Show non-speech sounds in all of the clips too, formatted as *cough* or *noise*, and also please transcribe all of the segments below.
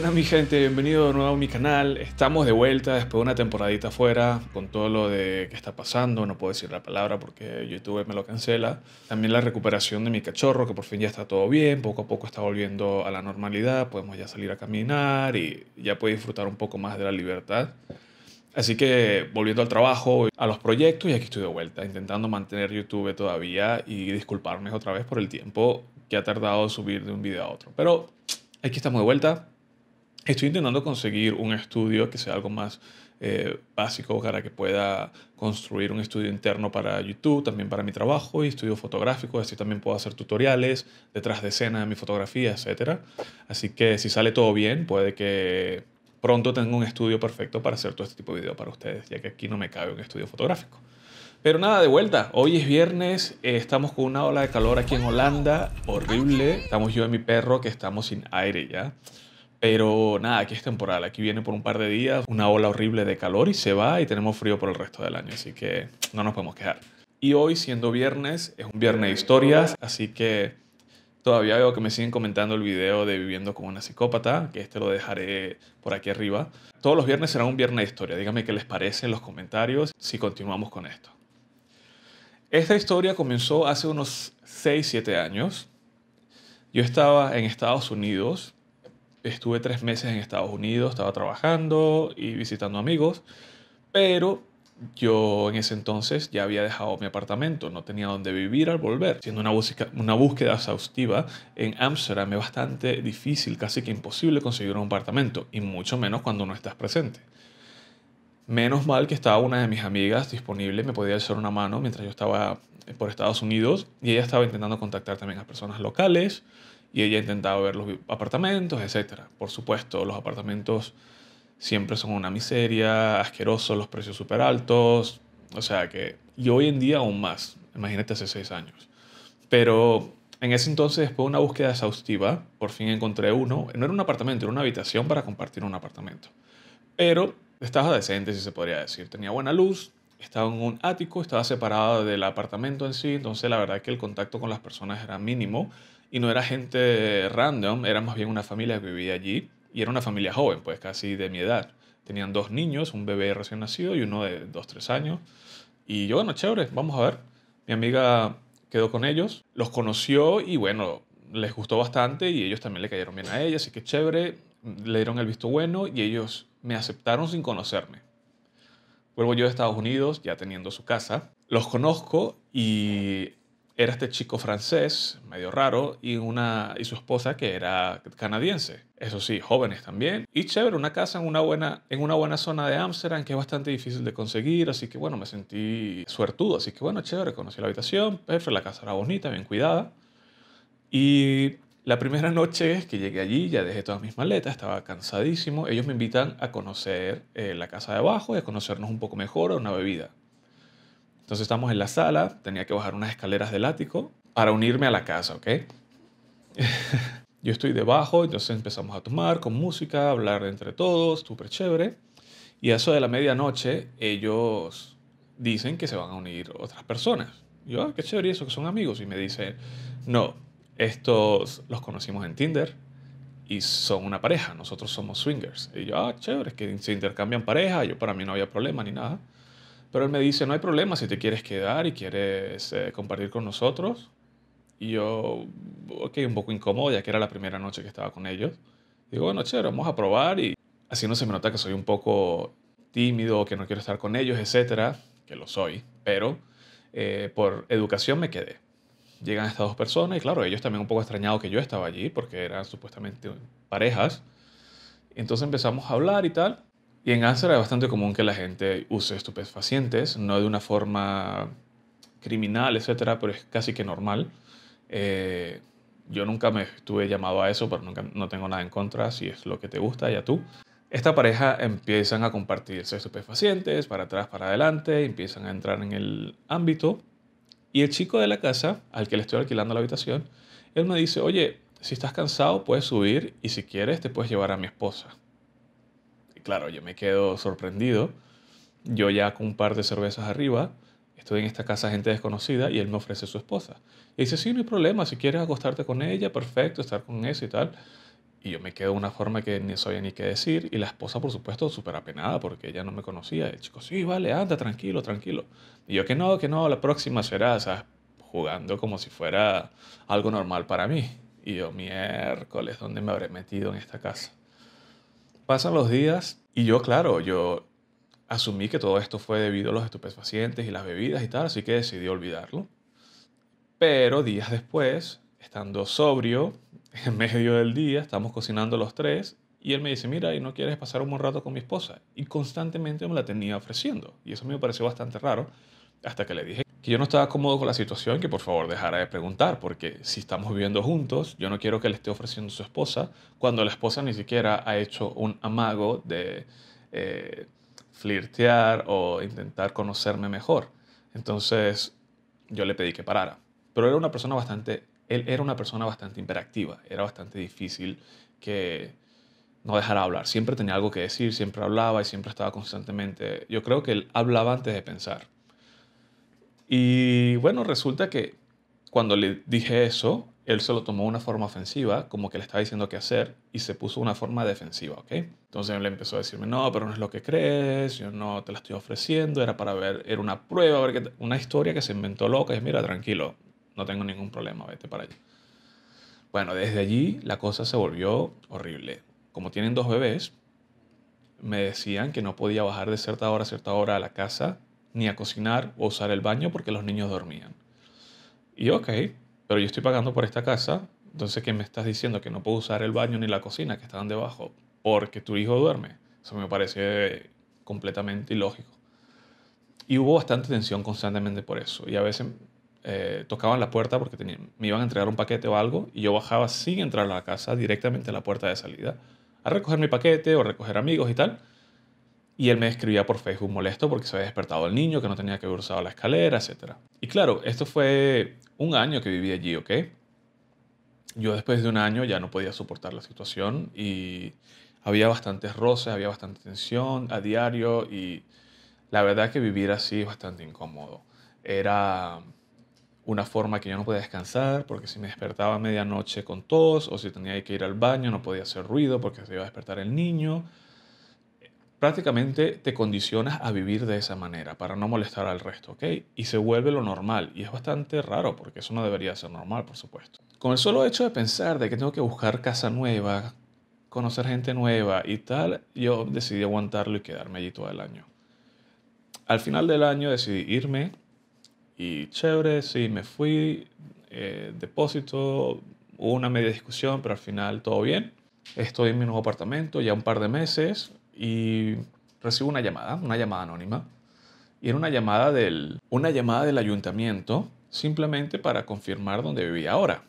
Hola mi gente, bienvenido de nuevo a mi canal. Estamos de vuelta después de una temporadita afuera con todo lo de que está pasando. No puedo decir la palabra porque YouTube me lo cancela. También la recuperación de mi cachorro, que por fin ya está todo bien. Poco a poco está volviendo a la normalidad. Podemos ya salir a caminar y ya puede disfrutar un poco más de la libertad. Así que volviendo al trabajo, a los proyectos y aquí estoy de vuelta, intentando mantener YouTube todavía y disculparme otra vez por el tiempo que ha tardado subir de un video a otro. Pero aquí estamos de vuelta, Estoy intentando conseguir un estudio que sea algo más eh, básico para que pueda construir un estudio interno para YouTube, también para mi trabajo y estudio fotográfico, así también puedo hacer tutoriales detrás de escena de mi fotografía, etc. Así que si sale todo bien, puede que pronto tenga un estudio perfecto para hacer todo este tipo de video para ustedes, ya que aquí no me cabe un estudio fotográfico. Pero nada, de vuelta. Hoy es viernes, eh, estamos con una ola de calor aquí en Holanda, horrible. Estamos yo y mi perro que estamos sin aire ya. Pero nada, aquí es temporal, aquí viene por un par de días una ola horrible de calor y se va y tenemos frío por el resto del año, así que no nos podemos quejar. Y hoy, siendo viernes, es un viernes de historias, así que todavía veo que me siguen comentando el video de Viviendo con una psicópata, que este lo dejaré por aquí arriba. Todos los viernes será un viernes de historia, díganme qué les parece en los comentarios si continuamos con esto. Esta historia comenzó hace unos 6-7 años. Yo estaba en Estados Unidos estuve tres meses en Estados Unidos, estaba trabajando y visitando amigos, pero yo en ese entonces ya había dejado mi apartamento, no tenía dónde vivir al volver. Siendo una, búsqueda, exhaustiva, en Amsterdam es bastante difícil, casi que imposible conseguir un apartamento, y mucho menos cuando no estás presente. Menos mal que estaba una de mis amigas disponible, me podía echar una mano mientras yo estaba eh, por Estados Unidos y ella estaba intentando contactar también a personas locales y ella intentaba intentado ver los apartamentos, etc. Por supuesto, los apartamentos siempre son una miseria, asquerosos, los precios súper altos, o sea que, y hoy en día aún más, imagínate hace seis años. Pero en ese entonces, después de una búsqueda exhaustiva, por fin encontré uno, no era un apartamento, era una habitación para compartir un apartamento. Pero estaba decente, si se podría decir, tenía buena luz, estaba en un ático, estaba separada del apartamento en sí, entonces la verdad es que el contacto con las personas era mínimo, y no era gente random, era más bien una familia que vivía allí. Y era una familia joven, pues casi de mi edad. Tenían dos niños, un bebé recién nacido y uno de 2-3 años. Y yo, bueno, chévere, vamos a ver. Mi amiga quedó con ellos, los conoció y bueno, les gustó bastante y ellos también le cayeron bien a ella, así que chévere, le dieron el visto bueno y ellos me aceptaron sin conocerme. Vuelvo yo de Estados Unidos, ya teniendo su casa, los conozco y era este chico francés, medio raro, y, una, y su esposa que era canadiense. Eso sí, jóvenes también. Y chévere, una casa en una buena, en una buena zona de Amsterdam que es bastante difícil de conseguir, así que bueno, me sentí suertudo. Así que bueno, chévere, conocí la habitación, la casa era bonita, bien cuidada. Y la primera noche que llegué allí, ya dejé todas mis maletas, estaba cansadísimo. Ellos me invitan a conocer eh, la casa de abajo y a conocernos un poco mejor a una bebida. Entonces estamos en la sala, tenía que bajar unas escaleras del ático para unirme a la casa, ¿ok? *laughs* yo estoy debajo, entonces empezamos a tomar con música, a hablar entre todos, súper chévere. Y a eso de la medianoche, ellos dicen que se van a unir otras personas. yo, ah, qué chévere eso, que son amigos. Y me dicen, no, estos los conocimos en Tinder y son una pareja, nosotros somos swingers. Y yo, ah, chévere, es que se intercambian pareja, yo para mí no había problema ni nada. Pero él me dice, no hay problema si te quieres quedar y quieres eh, compartir con nosotros. Y yo, ok, un poco incómodo, ya que era la primera noche que estaba con ellos. Digo, bueno, chévere, vamos a probar y así no se me nota que soy un poco tímido, que no quiero estar con ellos, etcétera, que lo soy, pero eh, por educación me quedé. Llegan estas dos personas y claro, ellos también un poco extrañados que yo estaba allí porque eran supuestamente parejas. Entonces empezamos a hablar y tal y en cáncer es bastante común que la gente use estupefacientes, no de una forma criminal, etcétera, pero es casi que normal. Eh, yo nunca me estuve llamado a eso, pero nunca, no tengo nada en contra. Si es lo que te gusta, ya tú. Esta pareja empiezan a compartirse estupefacientes, para atrás, para adelante, empiezan a entrar en el ámbito. Y el chico de la casa, al que le estoy alquilando la habitación, él me dice, oye, si estás cansado, puedes subir y si quieres, te puedes llevar a mi esposa claro, yo me quedo sorprendido. Yo ya con un par de cervezas arriba, estoy en esta casa gente desconocida y él me ofrece su esposa. Y dice, sí, no hay problema, si quieres acostarte con ella, perfecto, estar con eso y tal. Y yo me quedo de una forma que ni sabía ni qué decir. Y la esposa, por supuesto, súper apenada porque ella no me conocía. El chico, sí, vale, anda, tranquilo, tranquilo. Y yo, que no, que no, la próxima será, o jugando como si fuera algo normal para mí. Y yo, miércoles, ¿dónde me habré metido en esta casa? Pasan los días y yo, claro, yo asumí que todo esto fue debido a los estupefacientes y las bebidas y tal, así que decidí olvidarlo. Pero días después, estando sobrio, *laughs* en medio del día, estamos cocinando los tres y él me dice, mira, ¿y no quieres pasar un buen rato con mi esposa? Y constantemente me la tenía ofreciendo. Y eso me pareció bastante raro, hasta que le dije que yo no estaba cómodo con la situación, que por favor dejara de preguntar, porque si estamos viviendo juntos, yo no quiero que le esté ofreciendo su esposa cuando la esposa ni siquiera ha hecho un amago de eh, flirtear o intentar conocerme mejor. Entonces yo le pedí que parara. Pero era una persona bastante, él era una persona bastante imperactiva, era bastante difícil que no dejara hablar. Siempre tenía algo que decir, siempre hablaba y siempre estaba constantemente. Yo creo que él hablaba antes de pensar. Y bueno, resulta que cuando le dije eso, él se lo tomó una forma ofensiva, como que le estaba diciendo qué hacer, y se puso una forma defensiva, ¿ok? Entonces él empezó a decirme, no, pero no es lo que crees, yo no te la estoy ofreciendo, era para ver, era una prueba, una historia que se inventó loca, y es, mira, tranquilo, no tengo ningún problema, vete para allá. Bueno, desde allí la cosa se volvió horrible. Como tienen dos bebés, me decían que no podía bajar de cierta hora a cierta hora a la casa ni a cocinar o usar el baño porque los niños dormían. Y ok, pero yo estoy pagando por esta casa, entonces ¿qué me estás diciendo? Que no puedo usar el baño ni la cocina que están debajo porque tu hijo duerme. Eso me parece completamente ilógico. Y hubo bastante tensión constantemente por eso. Y a veces eh, tocaban la puerta porque me iban a entregar un paquete o algo y yo bajaba sin entrar a la casa directamente a la puerta de salida a recoger mi paquete o recoger amigos y tal. Y él me escribía por Facebook molesto porque se había despertado el niño, que no tenía que haber usado la escalera, etc. Y claro, esto fue un año que viví allí, ¿ok? Yo después de un año ya no podía soportar la situación y había bastantes roces, había bastante tensión a diario y la verdad que vivir así es bastante incómodo. Era una forma que yo no podía descansar porque si me despertaba a medianoche con tos o si tenía que ir al baño no podía hacer ruido porque se iba a despertar el niño prácticamente te condicionas a vivir de esa manera para no molestar al resto, ¿ok? Y se vuelve lo normal y es bastante raro porque eso no debería ser normal, por supuesto. Con el solo hecho de pensar de que tengo que buscar casa nueva, conocer gente nueva y tal, yo decidí aguantarlo y quedarme allí todo el año. Al final del año decidí irme y chévere, sí, me fui, eh, depósito, hubo una media discusión, pero al final todo bien. Estoy en mi nuevo apartamento ya un par de meses, y recibo una llamada, una llamada anónima, y era una llamada del, una llamada del ayuntamiento simplemente para confirmar dónde vivía ahora.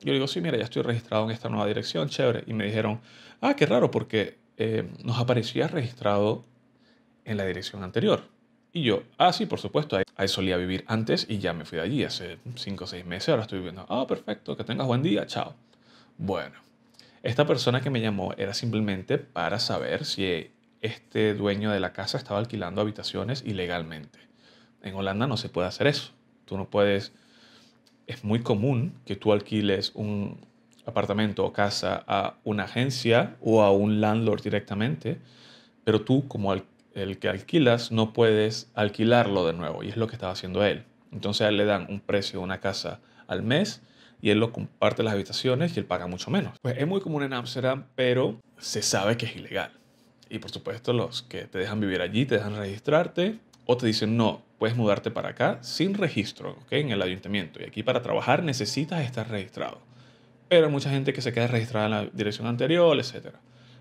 Yo digo, sí, mira, ya estoy registrado en esta nueva dirección, chévere. Y me dijeron, ah, qué raro, porque eh, nos aparecía registrado en la dirección anterior. Y yo, ah, sí, por supuesto, ahí, solía vivir antes y ya me fui de allí hace 5 o 6 meses, ahora estoy viviendo. Ah, perfecto, que tengas buen día, chao. Bueno, esta persona que me llamó era simplemente para saber si este dueño de la casa estaba alquilando habitaciones ilegalmente. En Holanda no se puede hacer eso. Tú no puedes... Es muy común que tú alquiles un apartamento o casa a una agencia o a un landlord directamente, pero tú como el que alquilas no puedes alquilarlo de nuevo y es lo que estaba haciendo él. Entonces a él le dan un precio de una casa al mes y él lo comparte las habitaciones y él paga mucho menos. Pues es muy común en Amsterdam, pero se sabe que es ilegal. Y por supuesto los que te dejan vivir allí, te dejan registrarte o te dicen no, puedes mudarte para acá sin registro, ¿ok? En el ayuntamiento. Y aquí para trabajar necesitas estar registrado. Pero hay mucha gente que se queda registrada en la dirección anterior, etc.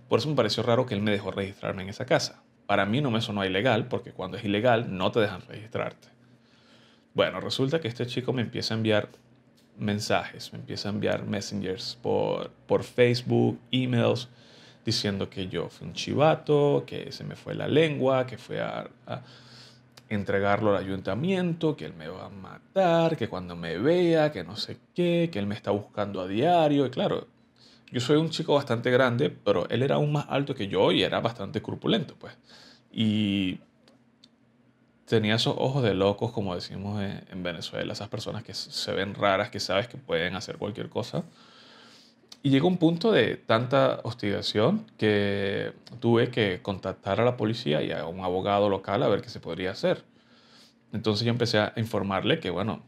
Por eso me pareció raro que él me dejó registrarme en esa casa. Para mí no me sonó ilegal, porque cuando es ilegal no te dejan registrarte. Bueno, resulta que este chico me empieza a enviar mensajes, me empieza a enviar messengers por, por Facebook, emails, diciendo que yo fui un chivato, que se me fue la lengua, que fui a, a entregarlo al ayuntamiento, que él me va a matar, que cuando me vea, que no sé qué, que él me está buscando a diario. Y claro, yo soy un chico bastante grande, pero él era aún más alto que yo y era bastante corpulento, pues. Y tenía esos ojos de locos, como decimos en Venezuela, esas personas que se ven raras, que sabes que pueden hacer cualquier cosa. Y llegó un punto de tanta hostigación que tuve que contactar a la policía y a un abogado local a ver qué se podría hacer. Entonces yo empecé a informarle que, bueno,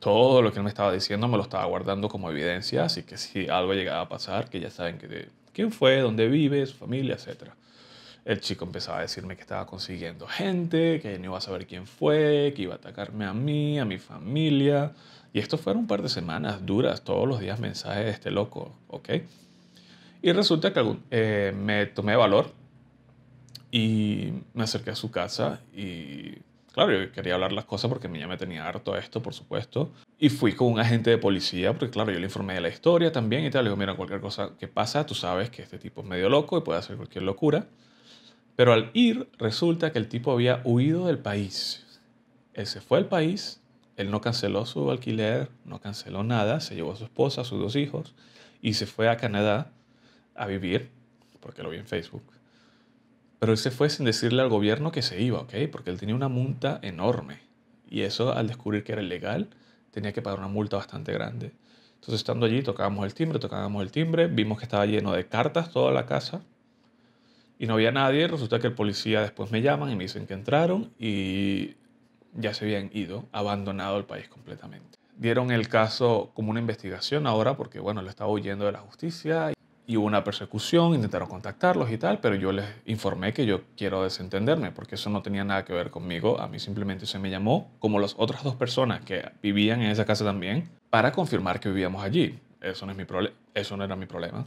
todo lo que él me estaba diciendo me lo estaba guardando como evidencia, así que si algo llegaba a pasar, que ya saben que, quién fue, dónde vive, su familia, etcétera el chico empezaba a decirme que estaba consiguiendo gente, que no iba a saber quién fue, que iba a atacarme a mí, a mi familia. Y esto fueron un par de semanas duras, todos los días mensajes de este loco, ¿ok? Y resulta que eh, me tomé valor y me acerqué a su casa y, claro, yo quería hablar las cosas porque mí ya me tenía harto esto, por supuesto. Y fui con un agente de policía porque, claro, yo le informé de la historia también y tal. Le digo, mira, cualquier cosa que pasa, tú sabes que este tipo es medio loco y puede hacer cualquier locura. Pero al ir, resulta que el tipo había huido del país. Él se fue al país, él no canceló su alquiler, no canceló nada, se llevó a su esposa, a sus dos hijos, y se fue a Canadá a vivir, porque lo vi en Facebook. Pero él se fue sin decirle al gobierno que se iba, ¿ok? Porque él tenía una multa enorme. Y eso, al descubrir que era ilegal, tenía que pagar una multa bastante grande. Entonces, estando allí, tocábamos el timbre, tocábamos el timbre, vimos que estaba lleno de cartas toda la casa, y no había nadie. Resulta que el policía después me llaman y me dicen que entraron y ya se habían ido, abandonado el país completamente. Dieron el caso como una investigación ahora porque, bueno, le estaba huyendo de la justicia y hubo una persecución, intentaron contactarlos y tal, pero yo les informé que yo quiero desentenderme porque eso no tenía nada que ver conmigo. A mí simplemente se me llamó, como las otras dos personas que vivían en esa casa también, para confirmar que vivíamos allí. Eso no, es mi eso no era mi problema.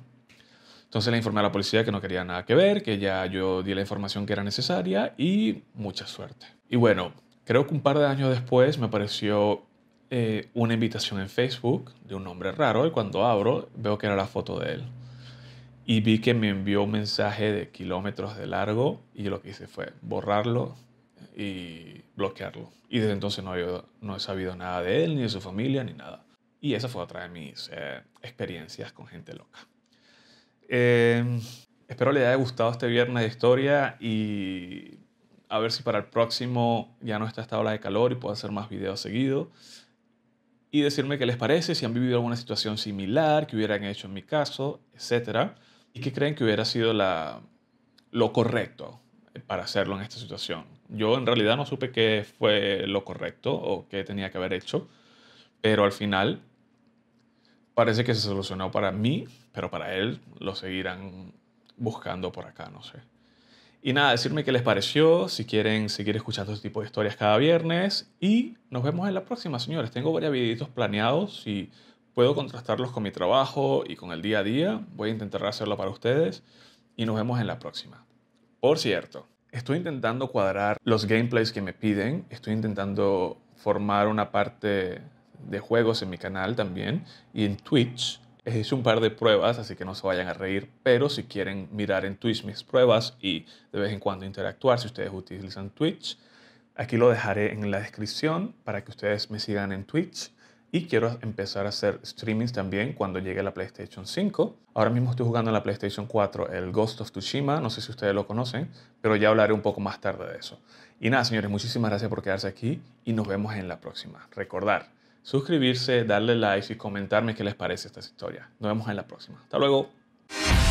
Entonces le informé a la policía que no quería nada que ver, que ya yo di la información que era necesaria y mucha suerte. Y bueno, creo que un par de años después me apareció eh, una invitación en Facebook de un hombre raro y cuando abro veo que era la foto de él. Y vi que me envió un mensaje de kilómetros de largo y lo que hice fue borrarlo y bloquearlo. Y desde entonces no, he sabido nada de él, ni de su familia, ni nada. Y esa fue otra de mis eh, experiencias con gente loca. Eh, espero les haya gustado este viernes de historia y a ver si para el próximo ya no está esta ola de calor y puedo hacer más videos seguido. Y decirme qué les parece, si han vivido alguna situación similar, que hubieran hecho en mi caso, etc. Y qué creen que hubiera sido la, lo correcto para hacerlo en esta situación. Yo en realidad no supe qué fue lo correcto o qué tenía que haber hecho, pero al final parece que se solucionó para mí, pero para él lo seguirán buscando por acá, no sé. Y nada, decirme qué les pareció, si quieren seguir escuchando este tipo de historias cada viernes. Y nos vemos en la próxima, señores. Tengo varios videitos planeados y puedo contrastarlos con mi trabajo y con el día a día. Voy a intentar hacerlo para ustedes. Y nos vemos en la próxima. Por cierto, estoy intentando cuadrar los gameplays que me piden. Estoy intentando formar una parte de juegos en mi canal también y en Twitch. Hice un par de pruebas, así que no se vayan a reír, pero si quieren mirar en Twitch mis pruebas y de vez en cuando interactuar, si ustedes utilizan Twitch, aquí lo dejaré en la descripción para que ustedes me sigan en Twitch. Y quiero empezar a hacer streamings también cuando llegue la PlayStation 5. Ahora mismo estoy jugando en la PlayStation 4 el Ghost of Tsushima, no sé si ustedes lo conocen, pero ya hablaré un poco más tarde de eso. Y nada, señores, muchísimas gracias por quedarse aquí y nos vemos en la próxima. Recordar, suscribirse, darle like y comentarme qué les parece esta historia. Nos vemos en la próxima. Hasta luego.